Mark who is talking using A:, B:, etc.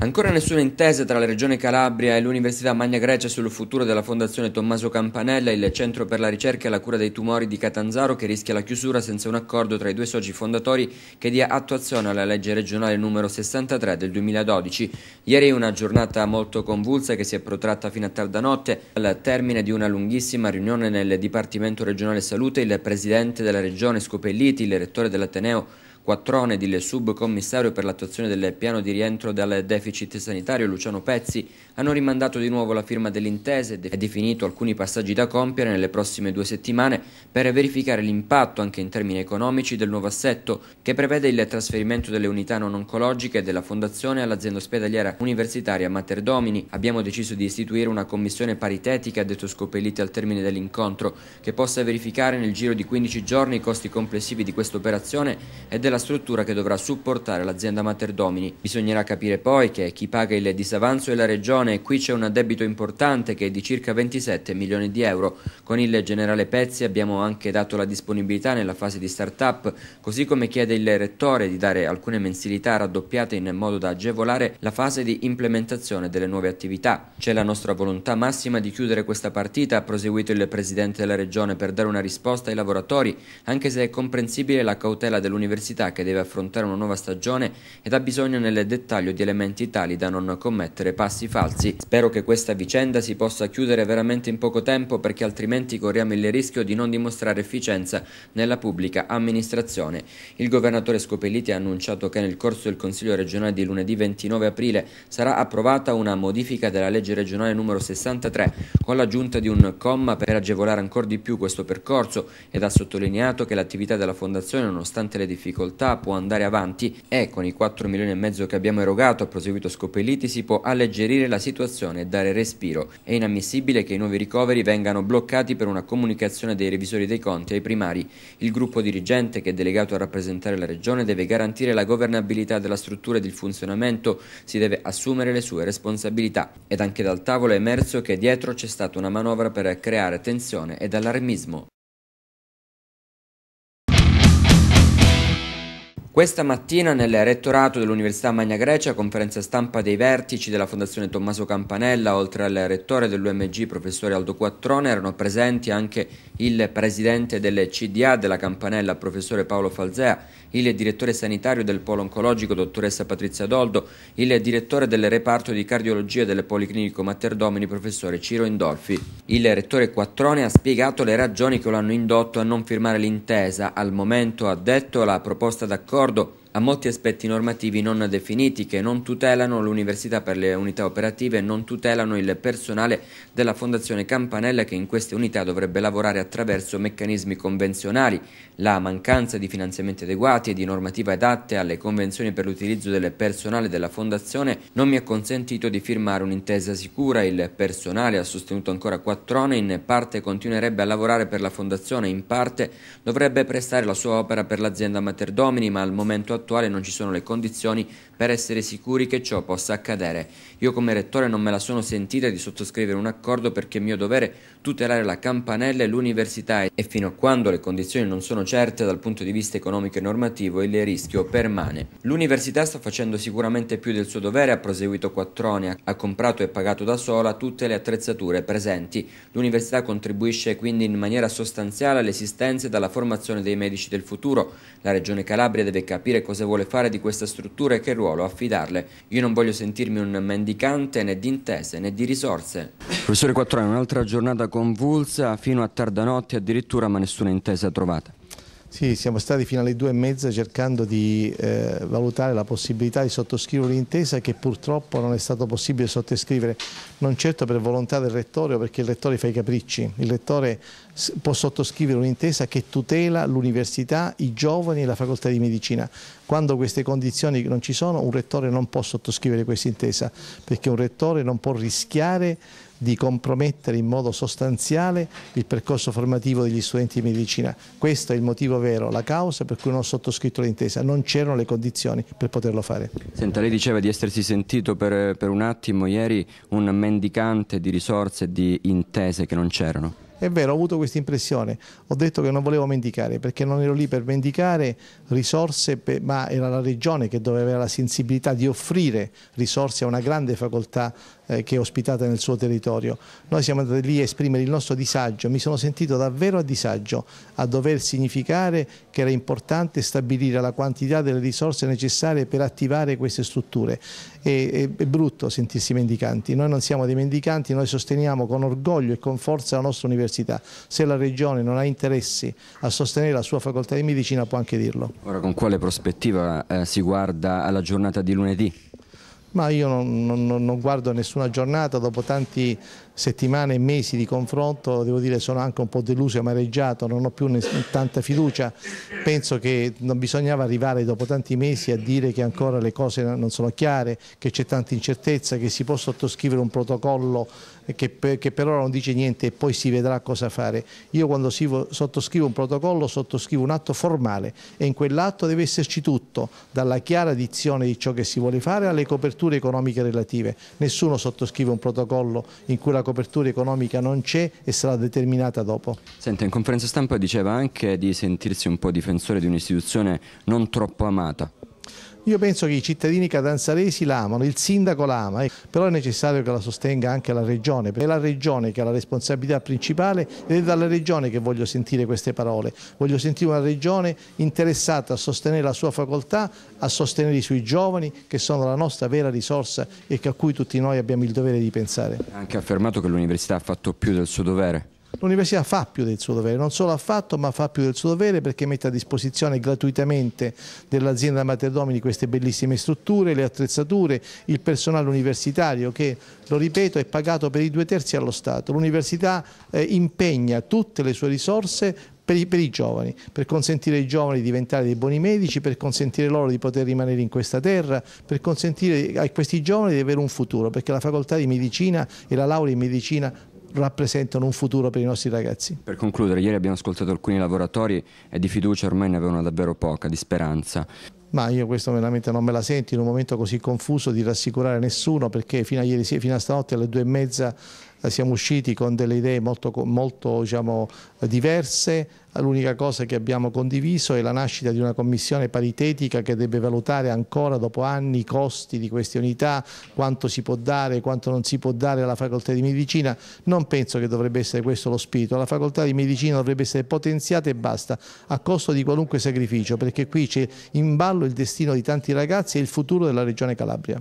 A: Ancora nessuna intesa tra la Regione Calabria e l'Università Magna Grecia sul futuro della Fondazione Tommaso Campanella, il Centro per la ricerca e la cura dei tumori di Catanzaro, che rischia la chiusura senza un accordo tra i due soci fondatori che dia attuazione alla legge regionale numero 63 del 2012. Ieri una giornata molto convulsa che si è protratta fino a tarda notte. Al termine di una lunghissima riunione nel Dipartimento Regionale Salute, il Presidente della Regione Scopelliti, il Rettore dell'Ateneo Quattrone, il subcommissario per l'attuazione del piano di rientro dal deficit sanitario Luciano Pezzi, hanno rimandato di nuovo la firma dell'intesa e definito alcuni passaggi da compiere nelle prossime due settimane per verificare l'impatto anche in termini economici del nuovo assetto che prevede il trasferimento delle unità non oncologiche della Fondazione all'azienda ospedaliera universitaria Mater Domini. Abbiamo deciso di istituire una commissione paritetica, ha detto Scopelliti al termine dell'incontro, che possa verificare nel giro di 15 giorni i costi complessivi di questa operazione e della la struttura che dovrà supportare l'azienda Materdomini. Bisognerà capire poi che chi paga il disavanzo è la Regione e qui c'è un debito importante che è di circa 27 milioni di euro. Con il generale Pezzi abbiamo anche dato la disponibilità nella fase di start-up, così come chiede il Rettore di dare alcune mensilità raddoppiate in modo da agevolare la fase di implementazione delle nuove attività. C'è la nostra volontà massima di chiudere questa partita, ha proseguito il Presidente della Regione per dare una risposta ai lavoratori, anche se è comprensibile la cautela dell'Università l'università che deve affrontare una nuova stagione ed ha bisogno nel dettaglio di elementi tali da non commettere passi falsi. Spero che questa vicenda si possa chiudere veramente in poco tempo perché altrimenti corriamo il rischio di non dimostrare efficienza nella pubblica amministrazione. Il governatore Scopelliti ha annunciato che nel corso del Consiglio regionale di lunedì 29 aprile sarà approvata una modifica della legge regionale numero 63 con l'aggiunta di un comma per agevolare ancora di più questo percorso ed ha sottolineato che l'attività della Fondazione, nonostante le difficoltà, difficoltà può andare avanti e con i 4 milioni e mezzo che abbiamo erogato, ha proseguito Scopelliti, si può alleggerire la situazione e dare respiro. È inammissibile che i nuovi ricoveri vengano bloccati per una comunicazione dei revisori dei conti ai primari. Il gruppo dirigente che è delegato a rappresentare la regione deve garantire la governabilità della struttura ed il funzionamento, si deve assumere le sue responsabilità. Ed anche dal tavolo è emerso che dietro c'è stata una manovra per creare tensione ed allarmismo. Questa mattina nel rettorato dell'Università Magna Grecia, conferenza stampa dei vertici della Fondazione Tommaso Campanella, oltre al rettore dell'UMG professore Aldo Quattrone, erano presenti anche il presidente del CDA della Campanella, professore Paolo Falzea, il direttore sanitario del polo oncologico, dottoressa Patrizia Doldo, il direttore del reparto di cardiologia del Policlinico Materdomini, professore Ciro Indolfi. Il rettore Quattrone ha spiegato le ragioni che lo hanno indotto a non firmare l'intesa. Al momento ha detto la proposta d'accordo acordo a molti aspetti normativi non definiti che non tutelano l'università per le unità operative non tutelano il personale della Fondazione Campanella che in queste unità dovrebbe lavorare attraverso meccanismi convenzionali. La mancanza di finanziamenti adeguati e di normative adatte alle convenzioni per l'utilizzo del personale della Fondazione non mi ha consentito di firmare un'intesa sicura. Il personale ha sostenuto ancora Quattrone, in parte continuerebbe a lavorare per la Fondazione, in parte dovrebbe prestare la sua opera per l'azienda Materdomini, ma al momento attuale attuale non ci sono le condizioni per essere sicuri che ciò possa accadere. Io come rettore non me la sono sentita di sottoscrivere un accordo perché è mio dovere tutelare la campanella e l'università e fino a quando le condizioni non sono certe dal punto di vista economico e normativo il rischio permane. L'università sta facendo sicuramente più del suo dovere, ha proseguito Quattroni, ha comprato e pagato da sola tutte le attrezzature presenti. L'università contribuisce quindi in maniera sostanziale all'esistenza e alla formazione dei medici del futuro. La Regione Calabria deve capire cosa vuole fare di questa struttura e che ruolo affidarle. Io non voglio sentirmi un mendicante né di intese né di risorse. Professore Quattrone, un'altra giornata convulsa fino a tarda notte addirittura ma nessuna intesa trovata.
B: Sì, siamo stati fino alle due e mezza cercando di eh, valutare la possibilità di sottoscrivere l'intesa che purtroppo non è stato possibile sottoscrivere, non certo per volontà del rettore o perché il rettore fa i capricci, il rettore può sottoscrivere un'intesa che tutela l'università, i giovani e la facoltà di medicina. Quando queste condizioni non ci sono, un rettore non può sottoscrivere questa intesa, perché un rettore non può rischiare di compromettere in modo sostanziale il percorso formativo degli studenti di medicina. Questo è il motivo vero, la causa per cui non ho sottoscritto l'intesa, non c'erano le condizioni per poterlo fare.
A: Senta, lei diceva di essersi sentito per, per un attimo ieri un mendicante di risorse e di intese che non c'erano.
B: È vero, ho avuto questa impressione. Ho detto che non volevo mendicare perché non ero lì per mendicare risorse, ma era la regione che doveva avere la sensibilità di offrire risorse a una grande facoltà eh, che è ospitata nel suo territorio. Noi siamo andati lì a esprimere il nostro disagio, mi sono sentito davvero a disagio a dover significare che era importante stabilire la quantità delle risorse necessarie per attivare queste strutture. E, è, è brutto sentirsi mendicanti, noi non siamo dei mendicanti, noi sosteniamo con orgoglio e con forza la nostra università. Se la Regione non ha interessi a sostenere la sua facoltà di medicina può anche dirlo.
A: Ora con quale prospettiva eh, si guarda alla giornata di lunedì?
B: Ma io non, non, non guardo nessuna giornata dopo tanti settimane e mesi di confronto, devo dire sono anche un po' deluso e amareggiato, non ho più tanta fiducia, penso che non bisognava arrivare dopo tanti mesi a dire che ancora le cose non sono chiare, che c'è tanta incertezza, che si può sottoscrivere un protocollo che per, che per ora non dice niente e poi si vedrà cosa fare. Io quando si, sottoscrivo un protocollo sottoscrivo un atto formale e in quell'atto deve esserci tutto, dalla chiara dizione di ciò che si vuole fare alle coperture economiche relative. Nessuno sottoscrive un protocollo in cui la copertura economica non c'è e sarà determinata dopo.
A: Senta, in conferenza stampa diceva anche di sentirsi un po' difensore di un'istituzione non troppo amata.
B: Io penso che i cittadini catanzaresi l'amano, il sindaco l'ama, eh. però è necessario che la sostenga anche la regione, perché è la regione che ha la responsabilità principale ed è dalla regione che voglio sentire queste parole. Voglio sentire una regione interessata a sostenere la sua facoltà, a sostenere i suoi giovani che sono la nostra vera risorsa e a cui tutti noi abbiamo il dovere di pensare.
A: Ha anche affermato che l'università ha fatto più del suo dovere.
B: L'università fa più del suo dovere, non solo ha fatto ma fa più del suo dovere perché mette a disposizione gratuitamente dell'azienda Mater Domini queste bellissime strutture, le attrezzature, il personale universitario che, lo ripeto, è pagato per i due terzi allo Stato. L'università eh, impegna tutte le sue risorse per i, per i, giovani, per consentire ai giovani di diventare dei buoni medici, per consentire loro di poter rimanere in questa terra, per consentire a questi giovani di avere un futuro, perché la facoltà di medicina e la laurea in medicina rappresentano un futuro per i nostri ragazzi.
A: Per concludere, ieri abbiamo ascoltato alcuni lavoratori e di fiducia ormai ne avevano davvero poca, di speranza.
B: Ma io questo veramente non me la sento in un momento così confuso di rassicurare nessuno perché fino a, ieri, fino a stanotte alle due e mezza eh, siamo usciti con delle idee molto, molto diciamo, diverse, l'unica cosa che abbiamo condiviso è la nascita di una commissione paritetica che deve valutare ancora dopo anni i costi di queste unità, quanto si può dare, quanto non si può dare alla facoltà di medicina, non penso che dovrebbe essere questo lo spirito, la facoltà di medicina dovrebbe essere potenziata e basta, a costo di qualunque sacrificio, perché qui c'è in ballo il destino di tanti ragazzi e il futuro della regione Calabria.